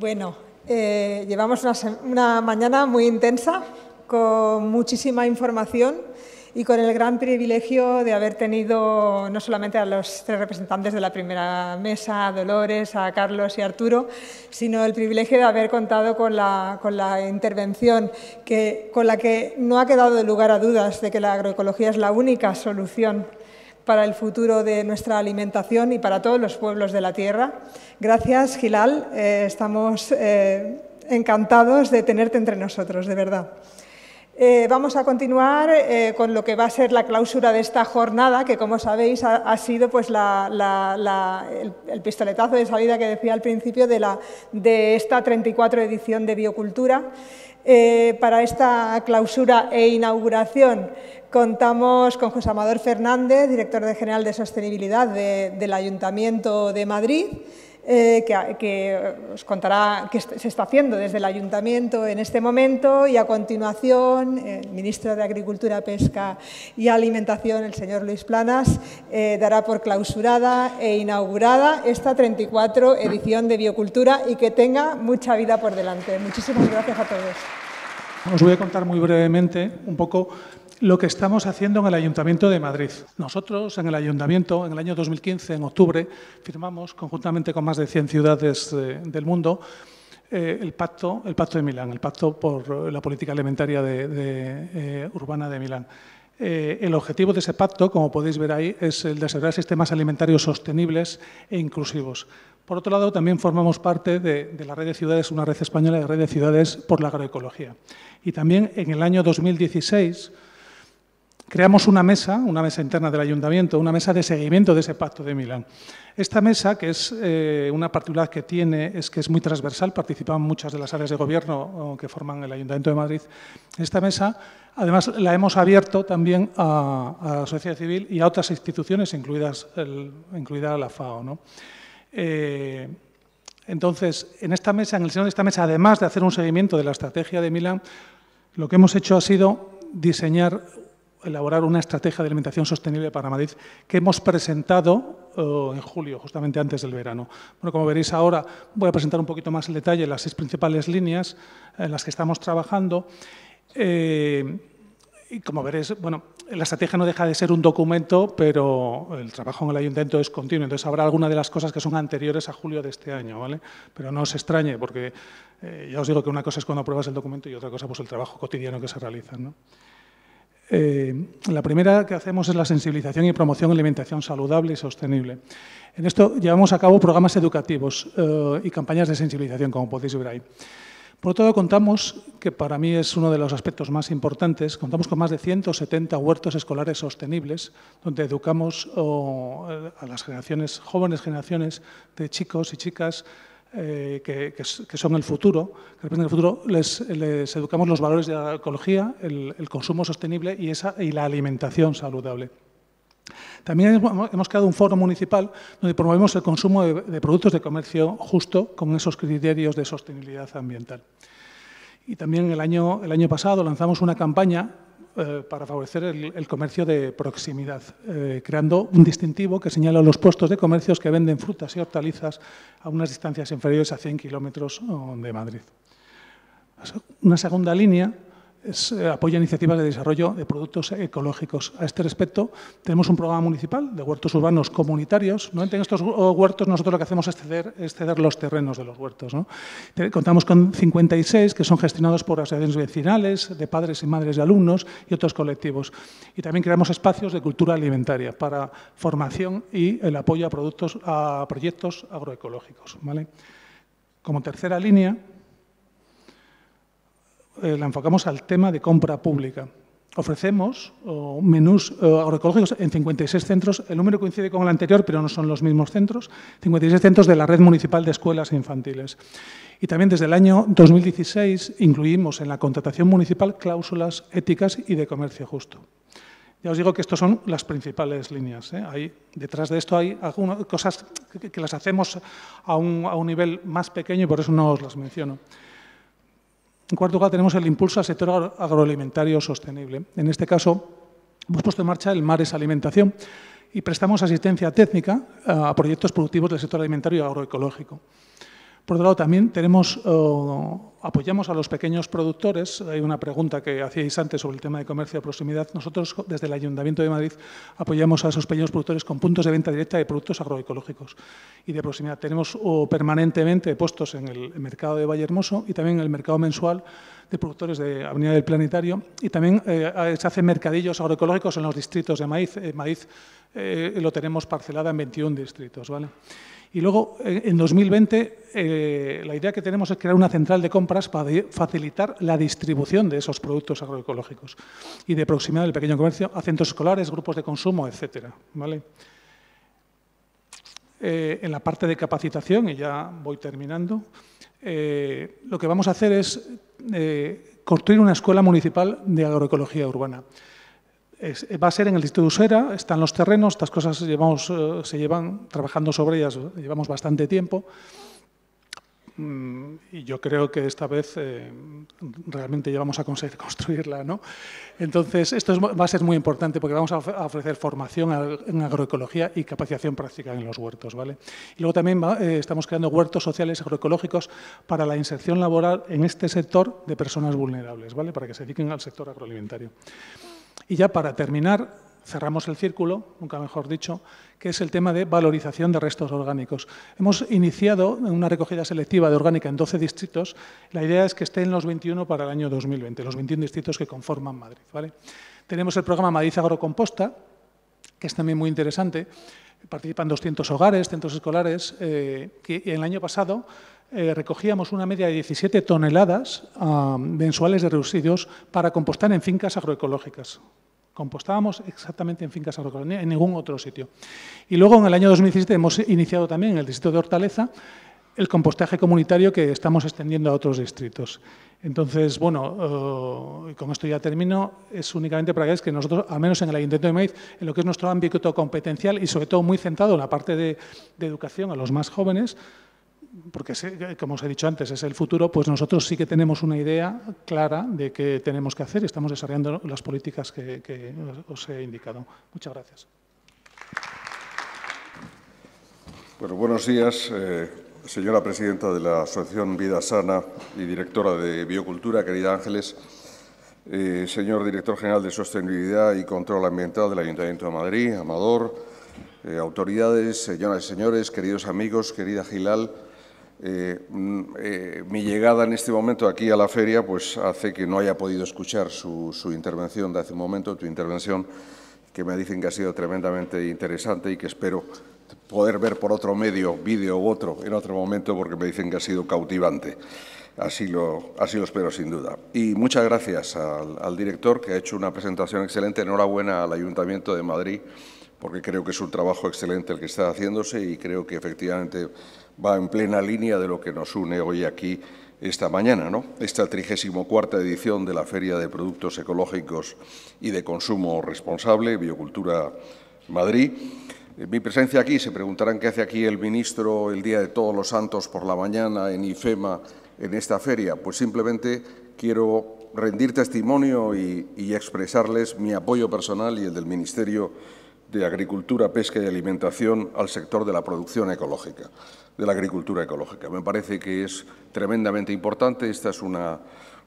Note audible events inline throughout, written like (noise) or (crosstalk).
Bueno, eh, llevamos una, mañana muy intensa, con muchísima información y con el gran privilegio de haber tenido no solamente a los tres representantes de la primera mesa, a Dolores, a Carlos y a Arturo, sino el privilegio de haber contado con la, con la intervención que, con la que no ha quedado lugar a dudas de que la agroecología es la única solución para el futuro de nuestra alimentación y para todos los pueblos de la tierra. Gracias, Gilal. Eh, estamos eh, encantados de tenerte entre nosotros, de verdad. Eh, vamos a continuar con lo que va a ser la clausura de esta jornada, que como sabéis ha, sido pues, el, pistoletazo de salida que decía al principio de, esta 34 edición de Biocultura. para esta clausura e inauguración Contamos con José Amador Fernández, director general de Sostenibilidad del Ayuntamiento de Madrid, eh, que, os contará qué se está haciendo desde el Ayuntamiento en este momento y a continuación el ministro de Agricultura, Pesca y Alimentación, el señor Luis Planas, eh, dará por clausurada e inaugurada esta 34 edición de Biocultura y que tenga mucha vida por delante. Muchísimas gracias a todos. Os voy a contar muy brevemente un poco lo que estamos haciendo en el Ayuntamiento de Madrid. Nosotros en el Ayuntamiento, en el año 2015, en octubre, firmamos conjuntamente con más de 100 ciudades eh, del mundo eh, el, pacto, el Pacto de Milán, el Pacto por la Política Alimentaria eh, Urbana de Milán. el objetivo de ese pacto, como podéis ver ahí, es el de asegurar sistemas alimentarios sostenibles e inclusivos. Por otro lado, también formamos parte de, de, la red de ciudades, una red española de red de ciudades por la agroecología. Y también en el año 2016 creamos una mesa, una mesa interna del ayuntamiento, una mesa de seguimiento de ese pacto de Milán. Esta mesa, que es eh, una particularidad que tiene, es que es muy transversal, participan muchas de las áreas de gobierno que forman el Ayuntamiento de Madrid. Esta mesa, además, la hemos abierto también a, la sociedad civil y a otras instituciones, incluida la FAO. Eh, entonces, en esta mesa, en el seno de esta mesa, además de hacer un seguimiento de la estrategia de Milán, lo que hemos hecho ha sido diseñar elaborar una estrategia de alimentación sostenible para Madrid que hemos presentado eh, en julio, justamente antes del verano. Bueno, como veréis ahora, voy a presentar un poquito más en detalle las seis principales líneas eh, en las que estamos trabajando. Eh, y como veréis, bueno, la estrategia no deja de ser un documento, pero el trabajo en el ayuntamiento es continuo. Entonces habrá alguna de las cosas que son anteriores a julio de este año, ¿vale? Pero no os extrañe, porque ya os digo que una cosa es cuando apruebas el documento y otra cosa pues el trabajo cotidiano que se realiza, ¿no? Eh, la primera que hacemos es la sensibilización y promoción de alimentación saludable y sostenible. En esto llevamos a cabo programas educativos eh, y campañas de sensibilización, como podéis ver ahí. Por otro lado, contamos, que para mí es uno de los aspectos más importantes, contamos con más de 170 huertos escolares sostenibles, donde educamos eh, a las generaciones, jóvenes generaciones de chicos y chicas eh, que, son el futuro, que futuro, les, educamos los valores de la ecología, el, consumo sostenible y, la alimentación saludable. También hemos creado un foro municipal donde promovemos el consumo de, productos de comercio justo con esos criterios de sostenibilidad ambiental. Y también el año, el año pasado lanzamos una campaña eh, para favorecer el, comercio de proximidad, eh, creando un distintivo que señala los puestos de comercios que venden frutas y hortalizas a unas distancias inferiores a 100 kilómetros eh, de Madrid. Una segunda línea eh, apoya iniciativas de desarrollo de productos ecológicos. A este respecto, tenemos un programa municipal de huertos urbanos comunitarios. ¿no? En estos huertos nosotros lo que hacemos es ceder, los terrenos de los huertos. Contamos con 56 que son gestionados por asociaciones vecinales, de padres y madres de alumnos y otros colectivos. Y también creamos espacios de cultura alimentaria para formación y el apoyo a, productos, a proyectos agroecológicos. ¿vale? Como tercera línea, eh, la enfocamos al tema de compra pública. Ofrecemos menús agroecológicos eh, en 56 centros. El número coincide con el anterior, pero no son los mismos centros. 56 centros de la red municipal de escuelas infantiles. Y también desde el año 2016 incluimos en la contratación municipal cláusulas éticas y de comercio justo. Ya os digo que estas son las principales líneas. ¿eh? detrás de esto hay algunas cosas que, las hacemos a un, a un nivel más pequeño y por eso no os las menciono. En cuarto lugar, tenemos el impulso al sector agroalimentario sostenible. En este caso, hemos puesto en marcha el MARES Alimentación y prestamos asistencia técnica a proyectos productivos del sector alimentario agroecológico. Por otro lado, también eh, apoyamos a los pequeños productores. Hay una pregunta que hacíais antes sobre el tema de comercio de proximidad. Nosotros, desde el Ayuntamiento de Madrid, apoyamos a esos pequeños productores con puntos de venta directa de productos agroecológicos y de proximidad. Tenemos permanentemente puestos en el mercado de Valle Hermoso y también en el mercado mensual de productores de Avenida del Planetario y también eh, se hacen mercadillos agroecológicos en los distritos de maíz. maíz eh, lo tenemos parcelada en 21 distritos. ¿vale? Y luego, en 2020, eh, la idea que tenemos es crear una central de compras para facilitar la distribución de esos productos agroecológicos y de proximidad del pequeño comercio a centros escolares, grupos de consumo, etc. ¿vale? Eh, en la parte de capacitación, y ya voy terminando, eh, lo que vamos a hacer es construir una escuela municipal de agroecología urbana va a ser en el distrito de Usera, están los terrenos, estas cosas llevamos, eh, se llevan trabajando sobre ellas, llevamos bastante tiempo. Mm, y yo creo que esta vez eh, realmente ya a conseguir (laughs) construirla. Entonces, esto va a ser muy importante porque vamos a ofrecer formación en agroecología y capacitación práctica en los huertos. ¿vale? Y luego también eh, estamos creando huertos sociales agroecológicos para la inserción laboral en este sector de personas vulnerables, ¿vale? para que se dediquen al sector agroalimentario. Y ya para terminar, cerramos el círculo, nunca mejor dicho, que es el tema de valorización de restos orgánicos. Hemos iniciado una recogida selectiva de orgánica en 12 distritos. La idea es que estén los 21 para el año 2020, los 21 distritos que conforman Madrid. ¿vale? Tenemos el programa Madrid Agrocomposta, que es también muy interesante. Participan 200 hogares, centros escolares, eh, en el año pasado eh, recogíamos una media de 17 toneladas ah, mensuales de residuos para compostar en fincas agroecológicas. Compostábamos exactamente en fincas agroecológicas, en ningún otro sitio. Y luego, en el año 2017, hemos iniciado también en el distrito de Hortaleza el compostaje comunitario que estamos extendiendo a otros distritos. Entonces, bueno, eh, con esto ya termino, es únicamente para que veáis que nosotros, al menos en el Ayuntamiento de Madrid, en lo que es nuestro ámbito competencial y sobre todo muy centrado en la parte de educación a los más jóvenes, porque como os he dicho antes, es el futuro, pues nosotros sí que tenemos una idea clara de qué tenemos que hacer y estamos desarrollando las políticas que, os he indicado. Muchas gracias. Bueno, buenos días, eh, señora presidenta de la Asociación Vida Sana y directora de Biocultura, querida Ángeles, eh, señor director general de Sostenibilidad y Control Ambiental del Ayuntamiento de Madrid, Amador, eh, autoridades, señoras y señores, queridos amigos, querida Gilal, eh, mm, eh, mi llegada en este momento aquí a la feria pues hace que no haya podido escuchar su, intervención de hace un momento, tu intervención, que me dicen que ha sido tremendamente interesante y que espero poder ver por otro medio, vídeo u otro, en otro momento, porque me dicen que ha sido cautivante. Así lo, así lo espero, sin duda. Y muchas gracias al, al director, que ha hecho una presentación excelente. Enhorabuena al Ayuntamiento de Madrid porque creo que es un trabajo excelente el que está haciéndose y creo que efectivamente va en plena línea de lo que nos une hoy aquí esta mañana, ¿no? Esta 34 edición de la Feria de Productos Ecológicos y de Consumo Responsable, Biocultura Madrid. Eh, mi presencia aquí, se preguntarán qué hace aquí el ministro el Día de Todos los Santos por la mañana en IFEMA, en esta feria. Pues simplemente quiero rendir testimonio y expresarles mi apoyo personal y el del Ministerio de agricultura, pesca y alimentación al sector de la producción ecológica, de la agricultura ecológica. Me parece que es tremendamente importante. Esta es una,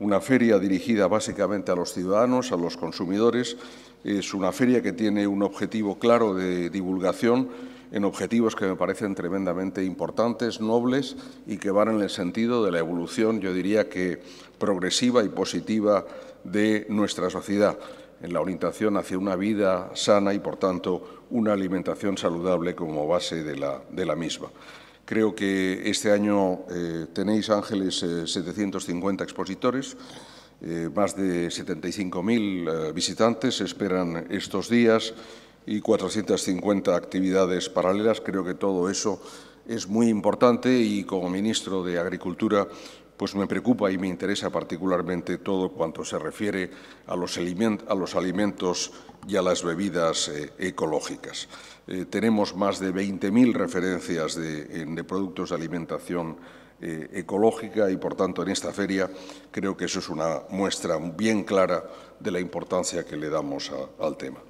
una feria dirigida básicamente a los ciudadanos, a los consumidores. Es una feria que tiene un objetivo claro de divulgación en objetivos que me parecen tremendamente importantes, nobles y que van en el sentido de la evolución, yo diría que progresiva y positiva de nuestra sociedad en la orientación hacia una vida sana y, por tanto, una alimentación saludable como base de la, misma. Creo que este año eh, tenéis, Ángeles, 750 eh, expositores, eh, más de 75.000 visitantes esperan estos días y 450 actividades paralelas. Creo que todo eso es muy importante y como ministro de Agricultura pues me preocupa y me interesa particularmente todo cuanto se refiere a los, alimentos y a las bebidas eh, ecológicas. Eh, tenemos más de 20.000 referencias de, productos de alimentación eh, ecológica y, por tanto, en esta feria creo que eso es una muestra bien clara de la importancia que le damos al tema.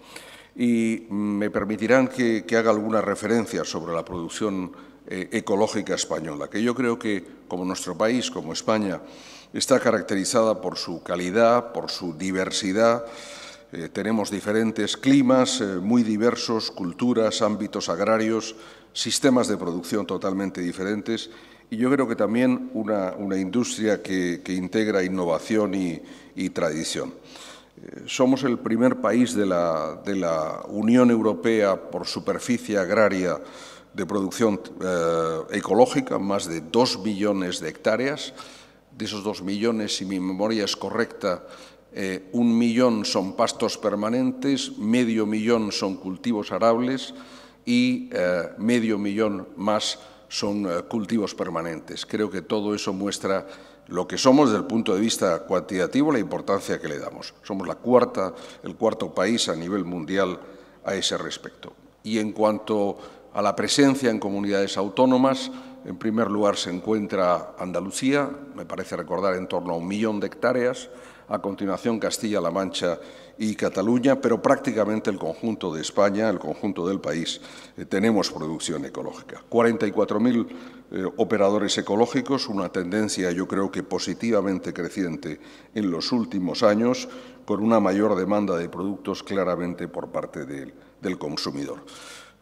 Y mm, me permitirán que, que haga algunas referencias sobre la producción eh, ecológica española, que yo creo que, como nuestro país, como España, está caracterizada por su calidad, por su diversidad. Eh, tenemos diferentes climas eh, muy diversos, culturas, ámbitos agrarios, sistemas de producción totalmente diferentes y yo creo que también una, industria que, integra innovación y, tradición. somos el primer país de la, de la Unión Europea por superficie agraria de producción eh, ecológica, más de dos millones de hectáreas. De esos dos millones, si mi memoria es correcta, eh, un millón son pastos permanentes, medio millón son cultivos arables y eh, medio millón más son cultivos permanentes. Creo que todo eso muestra lo que somos desde el punto de vista cuantitativo, la importancia que le damos. Somos la cuarta, el cuarto país a nivel mundial a ese respecto. Y en cuanto a la presencia en comunidades autónomas. En primer lugar se encuentra Andalucía, me parece recordar en torno a un millón de hectáreas, a continuación Castilla-La Mancha y Cataluña, pero prácticamente el conjunto de España, el conjunto del país, eh, tenemos producción ecológica. 44.000 eh, operadores ecológicos, una tendencia yo creo que positivamente creciente en los últimos años, con una mayor demanda de productos claramente por parte del consumidor.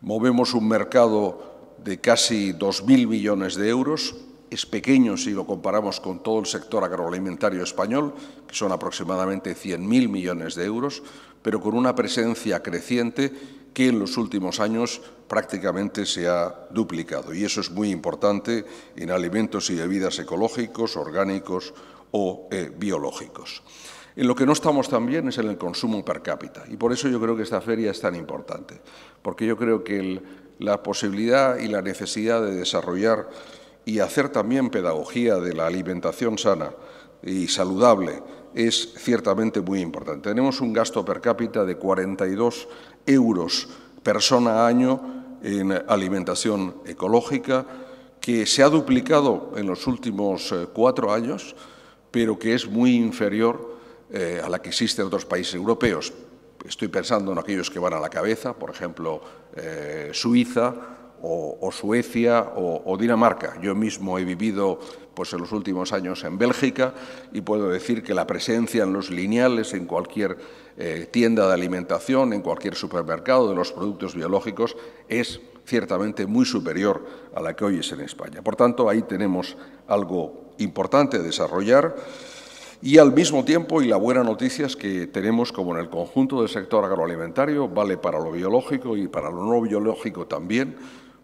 Movemos un mercado de casi 2.000 millones de euros, es pequeño si lo comparamos con todo el sector agroalimentario español, que son aproximadamente 100.000 millones de euros, pero con una presencia creciente que en los últimos años prácticamente se ha duplicado. Y eso es muy importante en alimentos y bebidas ecológicos, orgánicos o eh, biológicos. En lo que no estamos tan bien es en el consumo per cápita. Y por eso yo creo que esta feria es tan importante, porque yo creo que la posibilidad y la necesidad de desarrollar y hacer también pedagogía de la alimentación sana y saludable es ciertamente muy importante. Tenemos un gasto per cápita de 42 euros persona año en alimentación ecológica, que se ha duplicado en los últimos eh, cuatro años, pero que es muy inferior eh, a la que existen otros países europeos. Estoy pensando en aquellos que van a la cabeza, por ejemplo, eh, Suiza o, Suecia o, Dinamarca. Yo mismo he vivido pues, en los últimos años en Bélgica y puedo decir que la presencia en los lineales, en cualquier eh, tienda de alimentación, en cualquier supermercado de los productos biológicos es ciertamente muy superior a la que hoy es en España. Por tanto, ahí tenemos algo importante a desarrollar. Y al mismo tiempo, y la buena noticia es que tenemos, como en el conjunto del sector agroalimentario, vale para lo biológico y para lo no biológico también,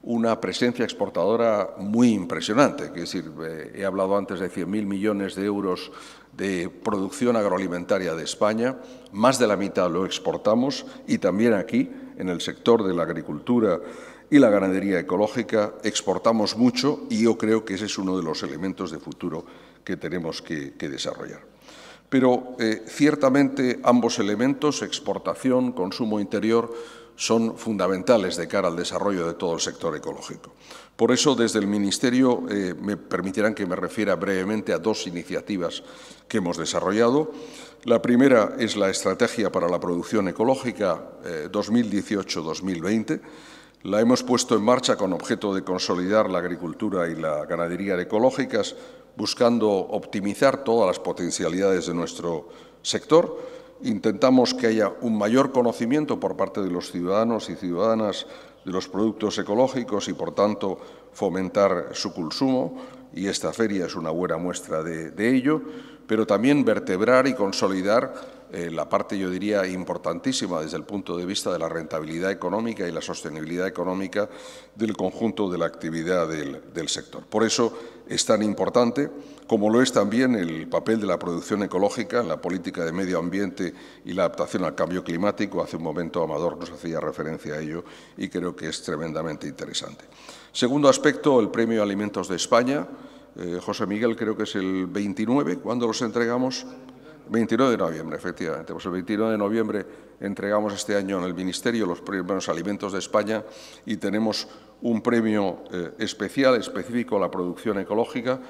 una presencia exportadora muy impresionante. Es decir, eh, he hablado antes de 100.000 millones de euros de producción agroalimentaria de España, más de la mitad lo exportamos y también aquí, en el sector de la agricultura y la ganadería ecológica, exportamos mucho y yo creo que ese es uno de los elementos de futuro que tenemos que, desarrollar. Pero eh, ciertamente ambos elementos, exportación, consumo interior, son fundamentales de cara al desarrollo de todo el sector ecológico. Por eso, desde el Ministerio, eh, me permitirán que me refiera brevemente a dos iniciativas que hemos desarrollado. La primera es la Estrategia para la Producción Ecológica 2018-2020, eh, la hemos puesto en marcha con objeto de consolidar la agricultura y la ganadería ecológicas, buscando optimizar todas las potencialidades de nuestro sector. Intentamos que haya un mayor conocimiento por parte de los ciudadanos y ciudadanas de los productos ecológicos y, por tanto, fomentar su consumo, y esta feria es una buena muestra de, ello, pero también vertebrar y consolidar eh, la parte, yo diría, importantísima desde el punto de vista de la rentabilidad económica y la sostenibilidad económica del conjunto de la actividad del, sector. Por eso es tan importante, como lo es también el papel de la producción ecológica la política de medio ambiente y la adaptación al cambio climático. Hace un momento Amador nos hacía referencia a ello y creo que es tremendamente interesante. Segundo aspecto, el Premio Alimentos de España. Eh, José Miguel creo que es el 29, cuando los entregamos? 29 de noviembre, efectivamente. Pues el 29 de noviembre entregamos este año en el Ministerio los primeros alimentos de España y tenemos un premio eh, especial, específico a la producción ecológica,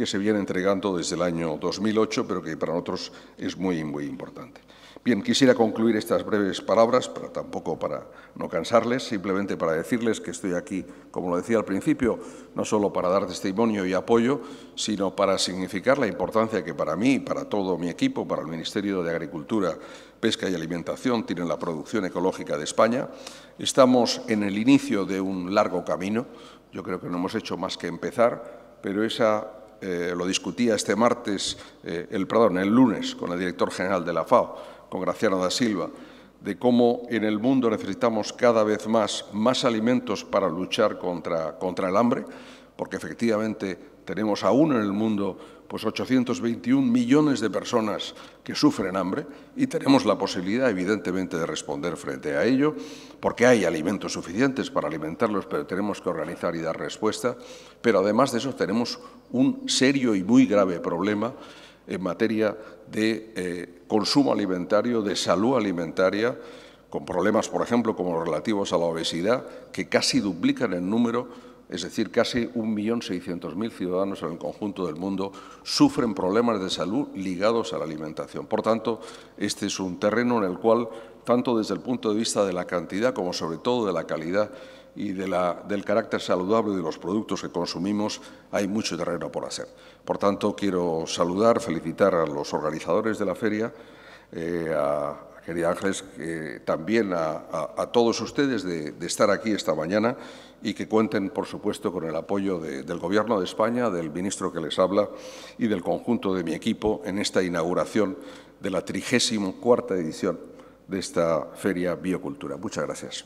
que se viene entregando desde el año 2008, pero que para nosotros es muy, muy importante. Bien, quisiera concluir estas breves palabras, pero tampoco para no cansarles, simplemente para decirles que estoy aquí, como lo decía al principio, no solo para dar testimonio y apoyo, sino para significar la importancia que para mí, para todo mi equipo, para el Ministerio de Agricultura, Pesca y Alimentación tiene la producción ecológica de España. Estamos en el inicio de un largo camino, yo creo que no hemos hecho más que empezar, pero esa eh, lo discutía este martes, eh, el, perdón, el lunes con el director general de la FAO, con Graciano da Silva, de cómo en el mundo necesitamos cada vez más, más alimentos para luchar contra, contra el hambre, porque efectivamente tenemos aún en el mundo pues 821 millones de personas que sufren hambre y tenemos la posibilidad, evidentemente, de responder frente a ello, porque hay alimentos suficientes para alimentarlos, pero tenemos que organizar y dar respuesta. Pero además de eso tenemos un serio y muy grave problema en materia de eh, consumo alimentario, de salud alimentaria, con problemas, por ejemplo, como los relativos a la obesidad, que casi duplican el número es decir, casi 1.600.000 ciudadanos en el conjunto del mundo sufren problemas de salud ligados a la alimentación. Por tanto, este es un terreno en el cual, tanto desde el punto de vista de la cantidad como sobre todo de la calidad y del carácter saludable de los productos que consumimos, hay mucho terreno por hacer. Por tanto, quiero saludar, felicitar a los organizadores de la feria, eh, querida Ángeles, también a, todos ustedes de, estar aquí esta mañana y que cuenten, por supuesto, con el apoyo del Gobierno de España, del ministro que les habla y del conjunto de mi equipo en esta inauguración de la 34 edición de esta Feria Biocultura. Muchas gracias.